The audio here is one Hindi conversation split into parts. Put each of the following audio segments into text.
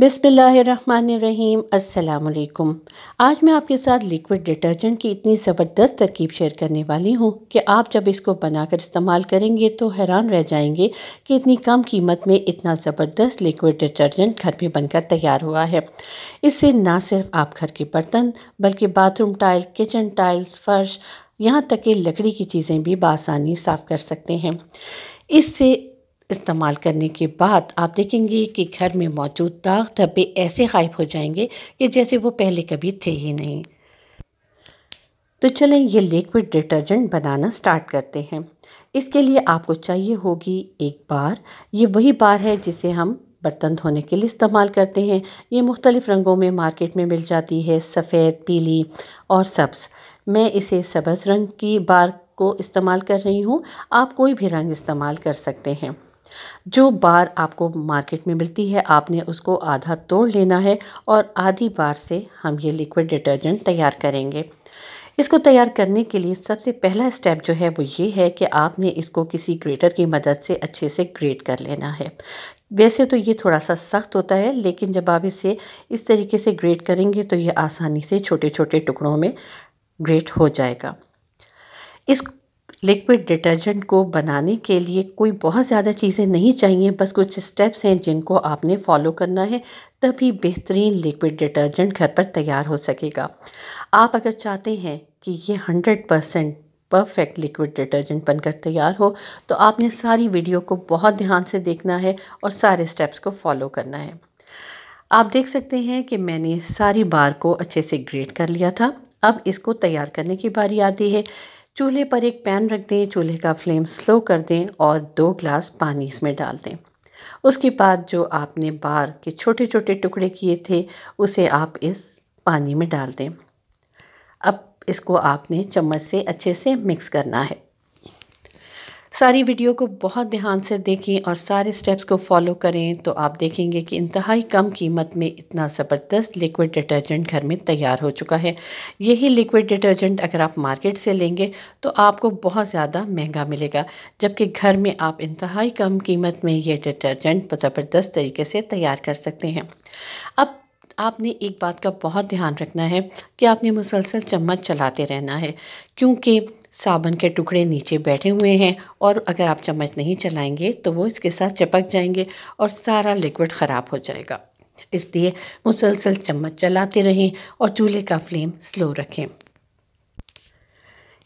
बिसमीम् अल्लाम आज मैं आपके साथ लिक्विड डिटर्जेंट की इतनी ज़बरदस्त तरकीब शेयर करने वाली हूँ कि आप जब इसको बनाकर इस्तेमाल करेंगे तो हैरान रह जाएंगे कि इतनी कम कीमत में इतना ज़बरदस्त लिक्विड डिटर्जेंट घर में बनकर तैयार हुआ है इससे ना सिर्फ आप घर के बर्तन बल्कि बाथरूम टाइल किचन टाइल्स फ़र्श यहाँ तक कि लकड़ी की चीज़ें भी बसानी साफ़ कर सकते हैं इससे इस्तेमाल करने के बाद आप देखेंगे कि घर में मौजूद दाग धब्बे ऐसे गायब हो जाएंगे कि जैसे वो पहले कभी थे ही नहीं तो चलें ये लिक्विड डिटर्जेंट बनाना स्टार्ट करते हैं इसके लिए आपको चाहिए होगी एक बार ये वही बार है जिसे हम बर्तन धोने के लिए इस्तेमाल करते हैं ये मुख्तलिफ़ रंगों में मार्केट में मिल जाती है सफ़ेद पीली और सब्ज़ मैं इसे सब्ज़ रंग की बार को इस्तेमाल कर रही हूँ आप कोई भी रंग इस्तेमाल कर सकते हैं जो बार आपको मार्केट में मिलती है आपने उसको आधा तोड़ लेना है और आधी बार से हम ये लिक्विड डिटर्जेंट तैयार करेंगे इसको तैयार करने के लिए सबसे पहला स्टेप जो है वो ये है कि आपने इसको किसी ग्रेटर की मदद से अच्छे से ग्रेट कर लेना है वैसे तो ये थोड़ा सा सख्त होता है लेकिन जब आप इसे इस तरीके से ग्रेट करेंगे तो ये आसानी से छोटे छोटे टुकड़ों में ग्रेट हो जाएगा इस लिक्विड डिटर्जेंट को बनाने के लिए कोई बहुत ज़्यादा चीज़ें नहीं चाहिए बस कुछ स्टेप्स हैं जिनको आपने फॉलो करना है तभी बेहतरीन लिक्विड डिटर्जेंट घर पर तैयार हो सकेगा आप अगर चाहते हैं कि ये hundred percent perfect liquid detergent बनकर तैयार हो तो आपने सारी वीडियो को बहुत ध्यान से देखना है और सारे स्टेप्स को फॉलो करना है आप देख सकते हैं कि मैंने सारी बार को अच्छे से ग्रेट कर लिया था अब इसको तैयार करने की बारी आती है चूल्हे पर एक पैन रख दें चूल्हे का फ्लेम स्लो कर दें और दो ग्लास पानी इसमें डाल दें उसके बाद जो आपने बार के छोटे छोटे टुकड़े किए थे उसे आप इस पानी में डाल दें अब इसको आपने चम्मच से अच्छे से मिक्स करना है सारी वीडियो को बहुत ध्यान से देखें और सारे स्टेप्स को फॉलो करें तो आप देखेंगे कि इंतहाई कम कीमत में इतना ज़बरदस्त लिक्विड डिटर्जेंट घर में तैयार हो चुका है यही लिक्विड डिटर्जेंट अगर आप मार्केट से लेंगे तो आपको बहुत ज़्यादा महंगा मिलेगा जबकि घर में आप इंतहाई कम कीमत में ये डिटर्जेंट ज़बरदस्त तरीके से तैयार कर सकते हैं अब आपने एक बात का बहुत ध्यान रखना है कि आपने मुसलसल चम्मच चलाते रहना है क्योंकि साबन के टुकड़े नीचे बैठे हुए हैं और अगर आप चम्मच नहीं चलाएंगे तो वो इसके साथ चिपक जाएंगे और सारा लिक्विड ख़राब हो जाएगा इसलिए मुसलसल चम्मच चलाते रहें और चूल्हे का फ्लेम स्लो रखें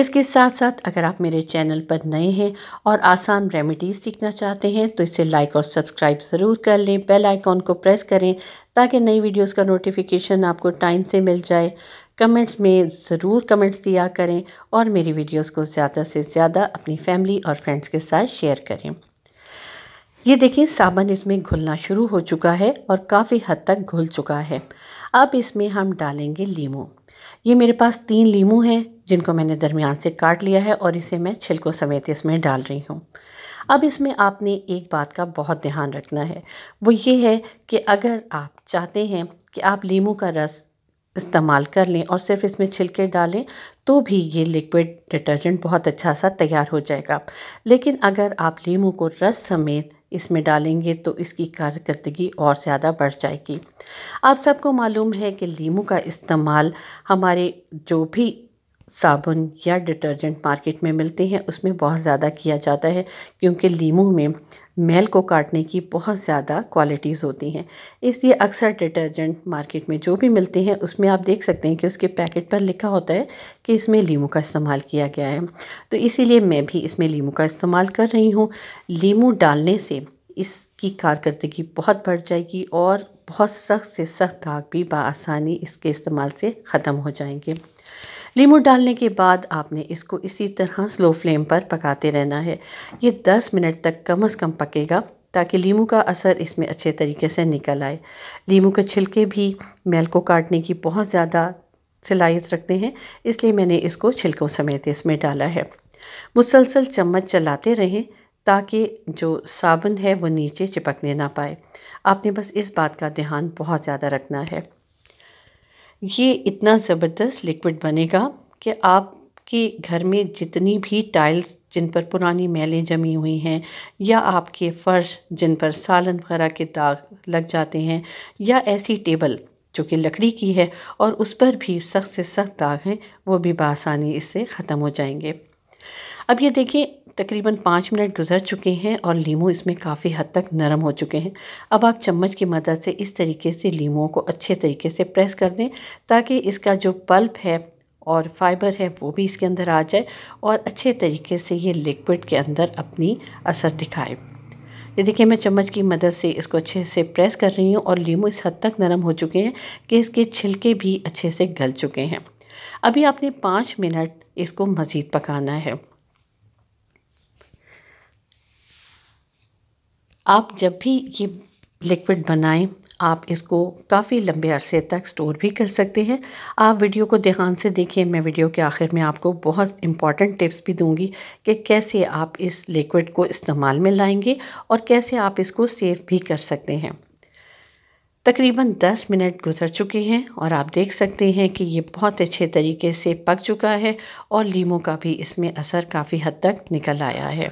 इसके साथ साथ अगर आप मेरे चैनल पर नए हैं और आसान रेमेडीज़ सीखना चाहते हैं तो इसे लाइक और सब्सक्राइब ज़रूर कर लें बेल आइकॉन को प्रेस करें ताकि नई वीडियोस का नोटिफिकेशन आपको टाइम से मिल जाए कमेंट्स में ज़रूर कमेंट्स दिया करें और मेरी वीडियोस को ज़्यादा से ज़्यादा अपनी फैमिली और फ्रेंड्स के साथ शेयर करें ये देखिए साबन इसमें घुलना शुरू हो चुका है और काफ़ी हद तक घुल चुका है अब इसमें हम डालेंगे लीमू ये मेरे पास तीन लीमू हैं जिनको मैंने दरमियान से काट लिया है और इसे मैं छिलकों समेत इसमें डाल रही हूँ अब इसमें आपने एक बात का बहुत ध्यान रखना है वो ये है कि अगर आप चाहते हैं कि आप लीमू का रस इस्तेमाल कर लें और सिर्फ इसमें छिलके डालें तो भी ये लिक्विड डिटर्जेंट बहुत अच्छा सा तैयार हो जाएगा लेकिन अगर आप लीमू को रस समेत इसमें डालेंगे तो इसकी कारकर्दगी और ज़्यादा बढ़ जाएगी आप सबको मालूम है कि लीमू का इस्तेमाल हमारे जो भी साबुन या डिटर्जेंट मार्केट में मिलते हैं उसमें बहुत ज़्यादा किया जाता है क्योंकि लीम में मैल को काटने की बहुत ज़्यादा क्वालिटीज़ होती हैं इसलिए अक्सर डिटर्जेंट मार्केट में जो भी मिलते हैं उसमें आप देख सकते हैं कि उसके पैकेट पर लिखा होता है कि इसमें लीमू का इस्तेमाल किया गया है तो इसीलिए मैं भी इसमें लीमू का इस्तेमाल कर रही हूँ लीमू डालने से इसकी कारकर्दगी बहुत बढ़ जाएगी और बहुत सख्त से सख्त दाग भी बसानी इसके इस्तेमाल से ख़त्म हो जाएंगे लीमू डालने के बाद आपने इसको इसी तरह स्लो फ्लेम पर पकाते रहना है ये 10 मिनट तक कम अज़ कम पकेगा ताकि लीमू का असर इसमें अच्छे तरीके से निकल आए लीमू के छिलके भी मेल को काटने की बहुत ज़्यादा सलाहियत रखते हैं इसलिए मैंने इसको छिलकों समेत इसमें डाला है मुसलसल चम्मच चलाते रहें ताकि जो साबुन है वो नीचे चिपकने ना पाए आपने बस इस बात का ध्यान बहुत ज़्यादा रखना है ये इतना ज़बरदस्त लिक्विड बनेगा कि आपके घर में जितनी भी टाइल्स जिन पर पुरानी मैलें जमी हुई हैं या आपके फ़र्श जिन पर सालन वगैरह के दाग लग जाते हैं या ऐसी टेबल जो कि लकड़ी की है और उस पर भी सख्त से सख्त दाग हैं वो भी बसानी इससे ख़त्म हो जाएंगे अब ये देखिए तकरीबन पाँच मिनट गुजर चुके हैं और लीमू इसमें काफ़ी हद तक नरम हो चुके हैं अब आप चम्मच की मदद से इस तरीके से लीमुओं को अच्छे तरीके से प्रेस कर दें ताकि इसका जो पल्प है और फाइबर है वो भी इसके अंदर आ जाए और अच्छे तरीके से ये लिक्विड के अंदर अपनी असर दिखाए ये देखिए मैं चम्मच की मदद से इसको अच्छे से प्रेस कर रही हूँ और लीमू इस हद तक नरम हो चुके हैं कि इसके छिलके भी अच्छे से गल चुके हैं अभी आपने पाँच मिनट इसको मज़ीद पकाना है आप जब भी ये लिक्विड बनाएं आप इसको काफ़ी लंबे अरसे तक स्टोर भी कर सकते हैं आप वीडियो को ध्यान से देखिए मैं वीडियो के आखिर में आपको बहुत इम्पॉर्टेंट टिप्स भी दूंगी कि कैसे आप इस लिक्विड को इस्तेमाल में लाएंगे और कैसे आप इसको सेव भी कर सकते हैं तकरीबन 10 मिनट गुजर चुके हैं और आप देख सकते हैं कि ये बहुत अच्छे तरीके से पक चुका है और लीमों का भी इसमें असर काफ़ी हद तक निकल आया है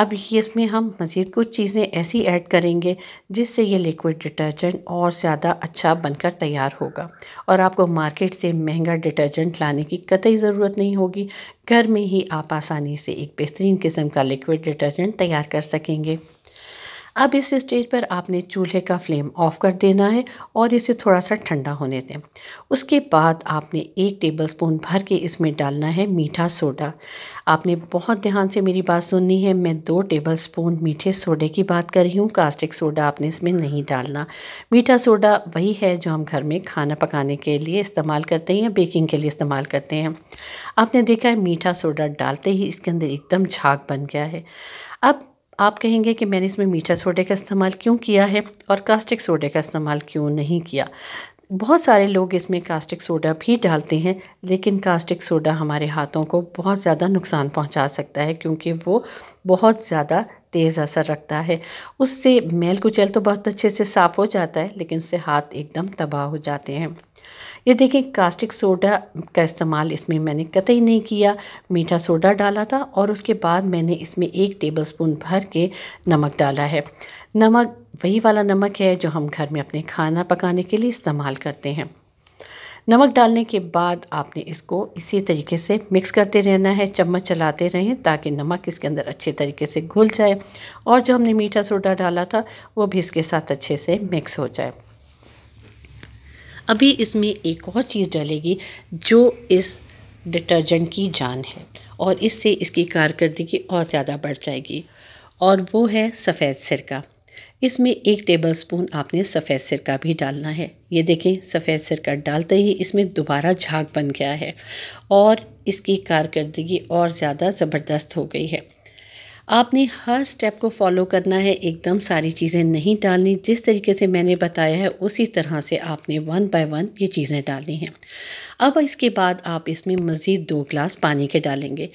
अब इसमें हम मज़ीद कुछ चीज़ें ऐसी ऐड करेंगे जिससे ये लिक्विड डिटर्जेंट और ज़्यादा अच्छा बनकर तैयार होगा और आपको मार्केट से महंगा डिटर्जेंट लाने की कतई ज़रूरत नहीं होगी घर में ही आप आसानी से एक बेहतरीन किस्म का लिक्विड डिटर्जेंट तैयार कर सकेंगे अब इस स्टेज पर आपने चूल्हे का फ्लेम ऑफ कर देना है और इसे थोड़ा सा ठंडा होने दें उसके बाद आपने एक टेबल स्पून भर के इसमें डालना है मीठा सोडा आपने बहुत ध्यान से मेरी बात सुननी है मैं दो टेबल स्पून मीठे सोडे की बात कर रही हूँ कास्टिक सोडा आपने इसमें नहीं डालना मीठा सोडा वही है जो हम घर में खाना पकाने के लिए इस्तेमाल करते हैं या बेकिंग के लिए इस्तेमाल करते हैं आपने देखा है मीठा सोडा डालते ही इसके अंदर एकदम झाग बन गया है अब आप कहेंगे कि मैंने इसमें मीठा सोडे का इस्तेमाल क्यों किया है और कास्टिक सोडे का इस्तेमाल क्यों नहीं किया बहुत सारे लोग इसमें कास्टिक सोडा भी डालते हैं लेकिन कास्टिक सोडा हमारे हाथों को बहुत ज़्यादा नुकसान पहुंचा सकता है क्योंकि वो बहुत ज़्यादा तेज़ असर रखता है उससे मैल कुचैल तो बहुत अच्छे से साफ़ हो जाता है लेकिन उससे हाथ एकदम तबाह हो जाते हैं ये देखें कास्टिक सोडा का इस्तेमाल इसमें मैंने कतई नहीं किया मीठा सोडा डाला था और उसके बाद मैंने इसमें एक टेबलस्पून भर के नमक डाला है नमक वही वाला नमक है जो हम घर में अपने खाना पकाने के लिए इस्तेमाल करते हैं नमक डालने के बाद आपने इसको इसी तरीके से मिक्स करते रहना है चम्मच चलाते रहें ताकि नमक इसके अंदर अच्छे तरीके से घुल जाए और जो हमने मीठा सोडा डाला था वो भी इसके साथ अच्छे से मिक्स हो जाए अभी इसमें एक और चीज़ डालेगी जो इस डिटर्जेंट की जान है और इससे इसकी कारकर्दगी और ज़्यादा बढ़ जाएगी और वो है सफ़ेद सिरका इसमें एक टेबलस्पून आपने सफ़ेद सिरका भी डालना है ये देखें सफ़ेद सिरका डालते ही इसमें दोबारा झाग बन गया है और इसकी कारकर्दगी और ज़्यादा ज़बरदस्त हो गई है आपने हर स्टेप को फॉलो करना है एकदम सारी चीज़ें नहीं डालनी जिस तरीके से मैंने बताया है उसी तरह से आपने वन बाय वन ये चीज़ें डालनी हैं अब इसके बाद आप इसमें मज़ीद दो गिलास पानी के डालेंगे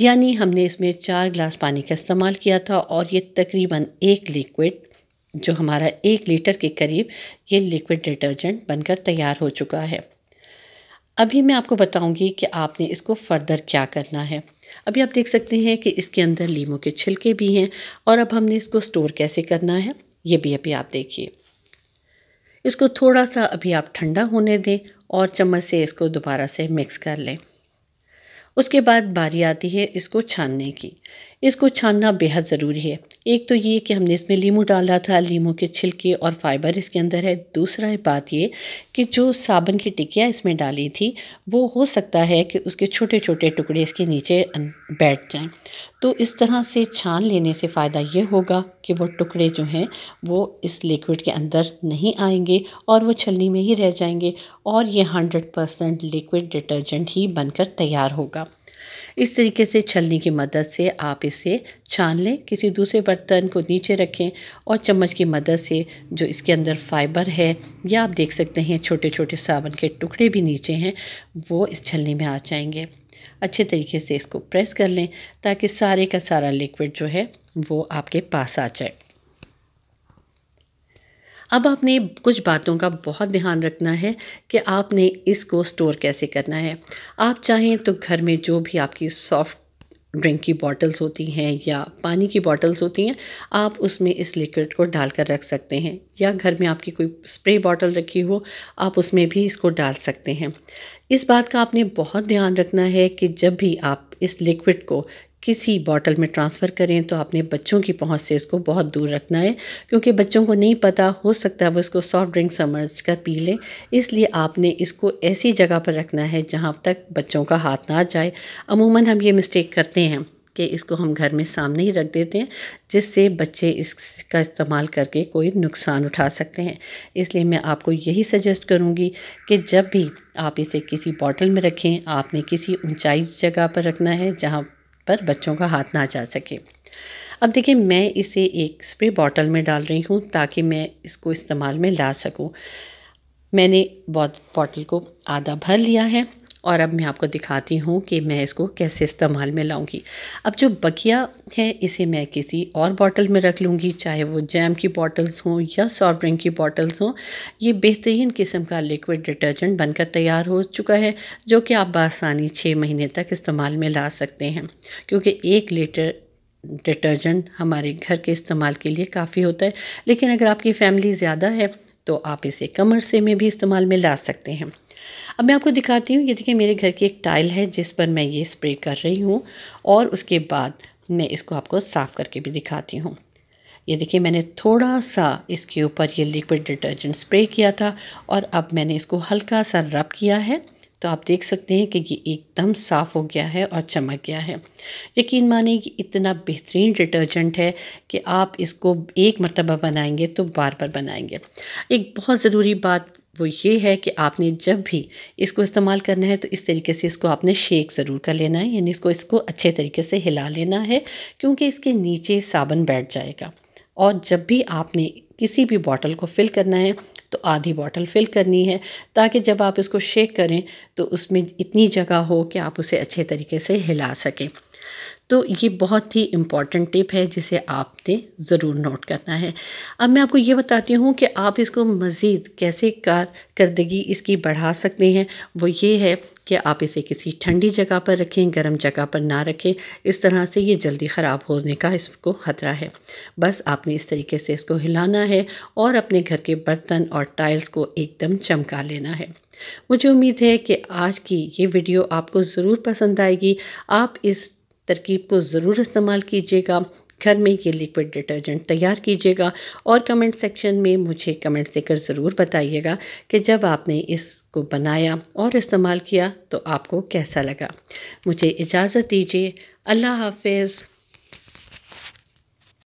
यानी हमने इसमें चार गिलास पानी का इस्तेमाल किया था और ये तकरीबन एक लिक्विड जो हमारा एक लीटर के करीब ये लिक्विड डिटर्जेंट बनकर तैयार हो चुका है अभी मैं आपको बताऊंगी कि आपने इसको फर्दर क्या करना है अभी आप देख सकते हैं कि इसके अंदर लीमों के छिलके भी हैं और अब हमने इसको स्टोर कैसे करना है ये भी अभी आप देखिए इसको थोड़ा सा अभी आप ठंडा होने दें और चम्मच से इसको दोबारा से मिक्स कर लें उसके बाद बारी आती है इसको छानने की इसको छानना बेहद ज़रूरी है एक तो ये कि हमने इसमें लीमू डाला था लीमू के छिलके और फाइबर इसके अंदर है दूसरा है बात ये कि जो साबन की टिकिया इसमें डाली थी वो हो सकता है कि उसके छोटे छोटे टुकड़े इसके नीचे बैठ जाएं तो इस तरह से छान लेने से फ़ायदा ये होगा कि वो टुकड़े जो हैं वो इस लिक्विड के अंदर नहीं आएंगे और वो छलनी में ही रह जाएंगे और ये हंड्रेड परसेंट लिक्विड डिटर्जेंट ही बनकर तैयार होगा इस तरीके से छलनी की मदद से आप इसे छान लें किसी दूसरे बर्तन को नीचे रखें और चम्मच की मदद से जो इसके अंदर फाइबर है या आप देख सकते हैं छोटे छोटे साबन के टुकड़े भी नीचे हैं वो इस छलनी में आ जाएंगे अच्छे तरीके से इसको प्रेस कर लें ताकि सारे का सारा लिक्विड जो है वो आपके पास आ जाए अब आपने कुछ बातों का बहुत ध्यान रखना है कि आपने इसको स्टोर कैसे करना है आप चाहें तो घर में जो भी आपकी सॉफ्ट ड्रिंक की बॉटल्स होती हैं या पानी की बॉटल्स होती हैं आप उसमें इस लिक्विड को डाल कर रख सकते हैं या घर में आपकी कोई स्प्रे बॉटल रखी हो आप उसमें भी इसको डाल सकते हैं इस बात का आपने बहुत ध्यान रखना है कि जब भी आप इस लिक्विड को किसी बॉटल में ट्रांसफ़र करें तो आपने बच्चों की पहुंच से इसको बहुत दूर रखना है क्योंकि बच्चों को नहीं पता हो सकता है वो इसको सॉफ्ट ड्रिंक समझ कर पी लें इसलिए आपने इसको ऐसी जगह पर रखना है जहाँ तक बच्चों का हाथ ना जाए अमूमन हम ये मिस्टेक करते हैं कि इसको हम घर में सामने ही रख देते हैं जिससे बच्चे इसका इस्तेमाल करके कोई नुकसान उठा सकते हैं इसलिए मैं आपको यही सजेस्ट करूँगी कि जब भी आप इसे किसी बॉटल में रखें आपने किसी ऊंचाई जगह पर रखना है जहाँ पर बच्चों का हाथ ना जा सके अब देखिए मैं इसे एक स्प्रे बॉटल में डाल रही हूँ ताकि मैं इसको इस्तेमाल में ला सकूँ मैंने बॉटल को आधा भर लिया है और अब मैं आपको दिखाती हूँ कि मैं इसको कैसे इस्तेमाल में लाऊंगी अब जो बकिया है इसे मैं किसी और बॉटल में रख लूँगी चाहे वो जैम की बॉटल्स हों या सॉफ्ट ड्रिंक की बॉटल्स हों ये बेहतरीन किस्म का लिक्विड डिटर्जेंट बनकर तैयार हो चुका है जो कि आप बसानी छः महीने तक इस्तेमाल में ला सकते हैं क्योंकि एक लीटर डिटर्जेंट हमारे घर के इस्तेमाल के लिए काफ़ी होता है लेकिन अगर आपकी फ़ैमिली ज़्यादा है तो आप इसे कम अरसे में भी इस्तेमाल में ला सकते हैं अब मैं आपको दिखाती हूँ ये देखिए मेरे घर की एक टाइल है जिस पर मैं ये स्प्रे कर रही हूँ और उसके बाद मैं इसको आपको साफ़ करके भी दिखाती हूँ ये देखिए मैंने थोड़ा सा इसके ऊपर ये लिक्विड डिटर्जेंट स्प्रे किया था और अब मैंने इसको हल्का सा रब किया है तो आप देख सकते हैं कि ये एकदम साफ़ हो गया है और चमक गया है यकीन माने कि इतना बेहतरीन डिटर्जेंट है कि आप इसको एक मरतबा बनाएंगे तो बार बार बनाएंगे एक बहुत ज़रूरी बात वो ये है कि आपने जब भी इसको इस्तेमाल करना है तो इस तरीके से इसको आपने शेक ज़रूर कर लेना है यानी इसको इसको अच्छे तरीके से हिला लेना है क्योंकि इसके नीचे साबन बैठ जाएगा और जब भी आपने किसी भी बॉटल को फिल करना है तो आधी बॉटल फिल करनी है ताकि जब आप इसको शेक करें तो उसमें इतनी जगह हो कि आप उसे अच्छे तरीके से हिला सकें तो ये बहुत ही इम्पॉर्टेंट टिप है जिसे आपने ज़रूर नोट करना है अब मैं आपको ये बताती हूँ कि आप इसको मज़ीद कैसे कारदगी इसकी बढ़ा सकते हैं वो ये है कि आप इसे किसी ठंडी जगह पर रखें गर्म जगह पर ना रखें इस तरह से ये जल्दी ख़राब होने का इसको ख़तरा है बस आपने इस तरीके से इसको हिलाना है और अपने घर के बर्तन और टाइल्स को एकदम चमका लेना है मुझे उम्मीद है कि आज की ये वीडियो आपको ज़रूर पसंद आएगी आप इस तरकीब को ज़रूर इस्तेमाल कीजिएगा घर में ये लिक्विड डिटर्जेंट तैयार कीजिएगा और कमेंट सेक्शन में मुझे कमेंट देकर ज़रूर बताइएगा कि जब आपने इसको बनाया और इस्तेमाल किया तो आपको कैसा लगा मुझे इजाज़त दीजिए अल्लाह हाफिज़